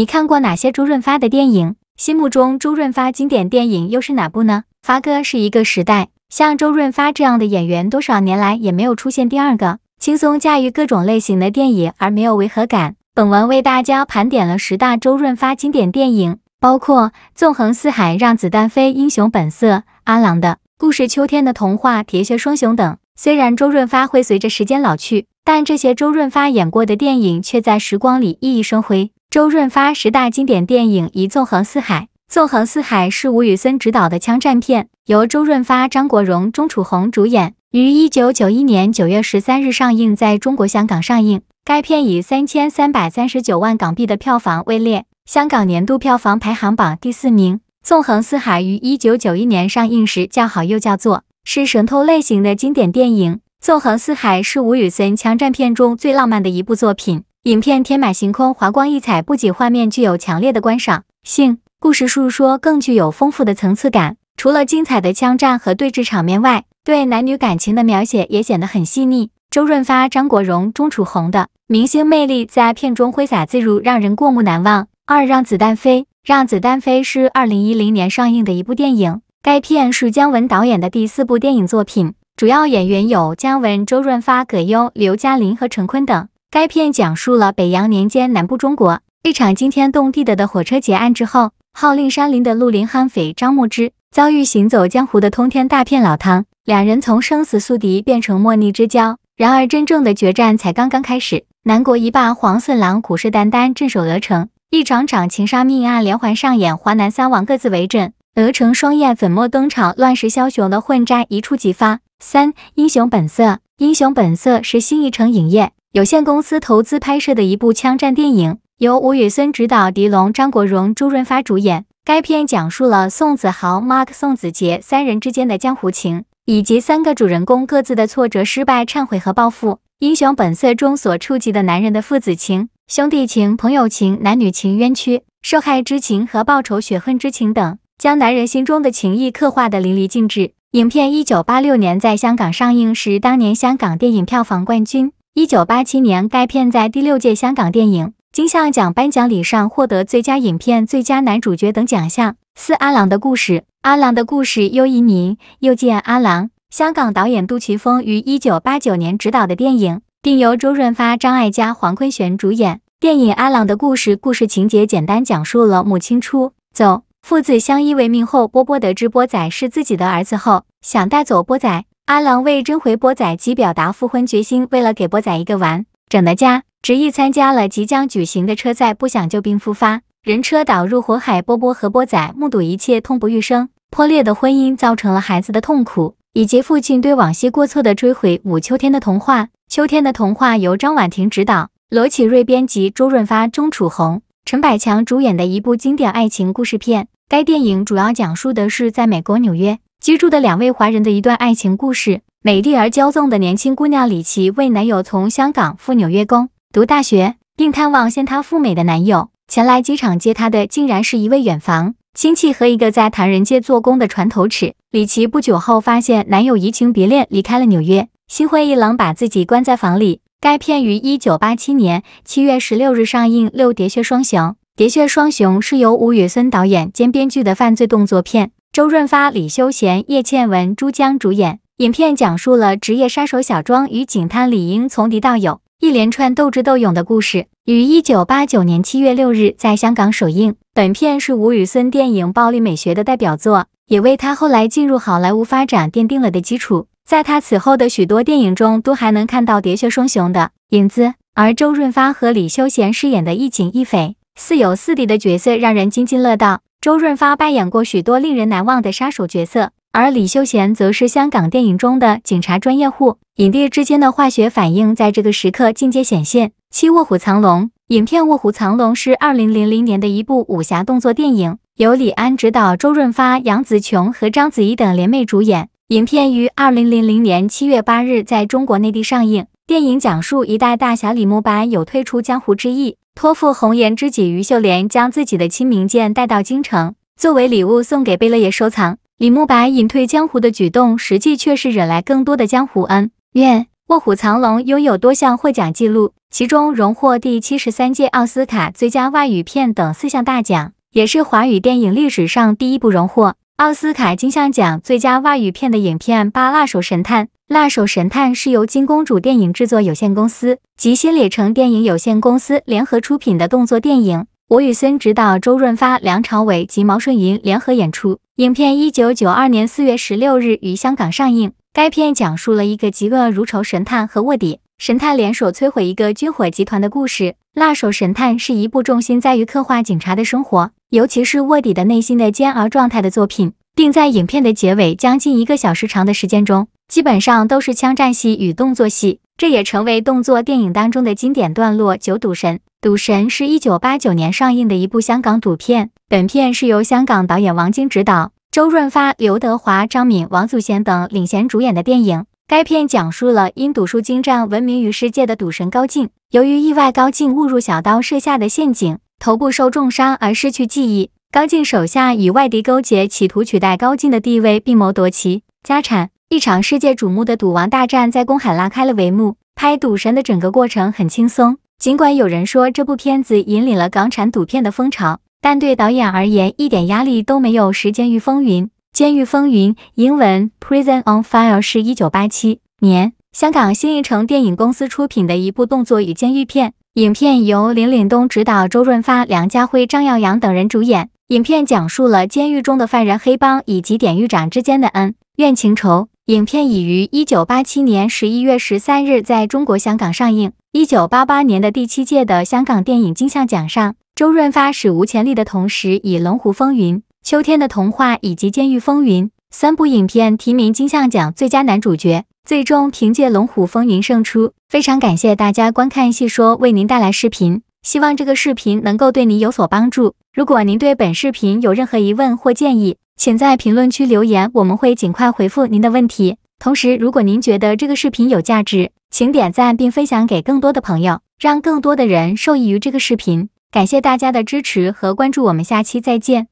你看过哪些周润发的电影？心目中周润发经典电影又是哪部呢？发哥是一个时代，像周润发这样的演员，多少年来也没有出现第二个，轻松驾驭各种类型的电影而没有违和感。本文为大家盘点了十大周润发经典电影，包括《纵横四海》《让子弹飞》《英雄本色》《阿郎的故事》《秋天的童话》《铁血双雄》等。虽然周润发会随着时间老去，但这些周润发演过的电影却在时光里熠熠生辉。周润发十大经典电影一《纵横四海》。《纵横四海》是吴宇森执导的枪战片，由周润发、张国荣、钟楚红主演，于一九九一年九月十三日上映，在中国香港上映。该片以三千三百三十九万港币的票房位列香港年度票房排行榜第四名。《纵横四海》于一九九一年上映时叫好又叫座，是神偷类型的经典电影。《纵横四海》是吴宇森枪战片中最浪漫的一部作品。影片天马行空，华光溢彩，不仅画面具有强烈的观赏性，故事述说更具有丰富的层次感。除了精彩的枪战和对峙场面外，对男女感情的描写也显得很细腻。周润发、张国荣、钟楚红的明星魅力在片中挥洒自如，让人过目难忘。二让子弹飞，让子弹飞是二零一零年上映的一部电影，该片是姜文导演的第四部电影作品，主要演员有姜文、周润发、葛优、刘嘉玲和陈坤等。该片讲述了北洋年间南部中国一场惊天动地的的火车劫案之后，号令山林的绿林悍匪张牧之遭遇行走江湖的通天大骗老汤，两人从生死宿敌变成莫逆之交。然而，真正的决战才刚刚开始。南国一霸黄四郎虎视眈眈镇守鹅城，一场场情杀命案连环上演，华南三王各自为阵，鹅城双燕粉墨登场，乱世枭雄的混战一触即发。三英雄本色，英雄本色是新一城影业。有限公司投资拍摄的一部枪战电影，由吴宇森执导，狄龙、张国荣、周润发主演。该片讲述了宋子豪、Mark、宋子杰三人之间的江湖情，以及三个主人公各自的挫折、失败、忏悔和报复。《英雄本色》中所触及的男人的父子情、兄弟情、朋友情、男女情、冤屈、受害之情和报仇雪恨之情等，将男人心中的情谊刻画的淋漓尽致。影片1986年在香港上映时，当年香港电影票房冠军。一九八七年，该片在第六届香港电影金像奖颁奖礼上获得最佳影片、最佳男主角等奖项。四阿郎的故事，阿郎的故事又一名又见阿郎。香港导演杜琪峰于一九八九年执导的电影，并由周润发、张艾嘉、黄坤玄主演。电影《阿郎的故事》故事情节简单讲述了母亲出走，父子相依为命后，波波得知波仔是自己的儿子后，想带走波仔。阿郎为争回波仔及表达复婚决心，为了给波仔一个完整的家，执意参加了即将举行的车载，不想旧病复发，人车倒入火海。波波和波仔目睹一切，痛不欲生。破裂的婚姻造成了孩子的痛苦，以及父亲对往昔过错的追悔。《五秋天的童话》秋天的童话由张婉婷执导，罗启瑞编辑，周润发、钟楚红、陈百强主演的一部经典爱情故事片。该电影主要讲述的是在美国纽约。居住的两位华人的一段爱情故事。美丽而骄纵的年轻姑娘李琦为男友从香港赴纽约工读大学，并探望先她赴美的男友。前来机场接她的竟然是一位远房亲戚和一个在唐人街做工的船头尺。李琦不久后发现男友移情别恋，离开了纽约，心灰意冷，把自己关在房里。该片于一九八七年七月十六日上映。六喋血双雄，《喋血双雄》是由吴宇森导演兼编剧的犯罪动作片。周润发、李修贤、叶倩文、朱江主演影片，讲述了职业杀手小庄与警探李英从敌到友一连串斗智斗勇的故事。于一九八九年七月六日在香港首映。本片是吴宇森电影暴力美学的代表作，也为他后来进入好莱坞发展奠定了的基础。在他此后的许多电影中，都还能看到《喋血双雄》的影子。而周润发和李修贤饰演的一警一匪，似友似敌的角色，让人津津乐道。周润发扮演过许多令人难忘的杀手角色，而李修贤则是香港电影中的警察专业户。影帝之间的化学反应在这个时刻尽皆显现。七《卧虎藏龙》影片《卧虎藏龙》是二零零零年的一部武侠动作电影，由李安执导，周润发、杨紫琼和章子怡等联袂主演。影片于二零零零年七月八日在中国内地上映。电影讲述一代大侠李慕白有退出江湖之意，托付红颜知己于秀莲将自己的清明剑带到京城，作为礼物送给贝勒爷收藏。李慕白隐退江湖的举动，实际却是惹来更多的江湖恩怨。《卧虎藏龙》拥有多项获奖记录，其中荣获第七十三届奥斯卡最佳外语片等四项大奖，也是华语电影历史上第一部荣获奥斯卡金像奖最佳外语片的影片。《八拉手神探》。《辣手神探》是由金公主电影制作有限公司及新里程电影有限公司联合出品的动作电影，宇森执导，周润发、梁朝伟及毛舜筠联合演出。影片一九九二年四月十六日于香港上映。该片讲述了一个嫉恶如仇神探和卧底神探联手摧毁一个军火集团的故事。《辣手神探》是一部重心在于刻画警察的生活，尤其是卧底的内心的煎熬状态的作品，并在影片的结尾将近一个小时长的时间中。基本上都是枪战戏与动作戏，这也成为动作电影当中的经典段落。《九赌神》赌神是一九八九年上映的一部香港赌片，本片是由香港导演王晶执导，周润发、刘德华、张敏、王祖贤等领衔主演的电影。该片讲述了因赌术精湛闻名于世界的赌神高进，由于意外高进误入小刀设下的陷阱，头部受重伤而失去记忆。高进手下与外敌勾结，企图取代高进的地位，并谋夺其家产。一场世界瞩目的赌王大战在公海拉开了帷幕。拍《赌神》的整个过程很轻松，尽管有人说这部片子引领了港产赌片的风潮，但对导演而言一点压力都没有。《监狱风云》《监狱风云》英文《Prison on Fire》是一九八七年香港新艺城电影公司出品的一部动作与监狱片。影片由林岭东执导，周润发、梁家辉、张耀扬等人主演。影片讲述了监狱中的犯人黑帮以及典狱长之间的恩怨情仇。影片已于一九八七年十一月十三日在中国香港上映。一九八八年的第七届的香港电影金像奖上，周润发史无前例的同时，以《龙虎风云》、《秋天的童话》以及《监狱风云》三部影片提名金像奖最佳男主角，最终凭借《龙虎风云》胜出。非常感谢大家观看细说为您带来视频，希望这个视频能够对您有所帮助。如果您对本视频有任何疑问或建议，请在评论区留言，我们会尽快回复您的问题。同时，如果您觉得这个视频有价值，请点赞并分享给更多的朋友，让更多的人受益于这个视频。感谢大家的支持和关注，我们下期再见。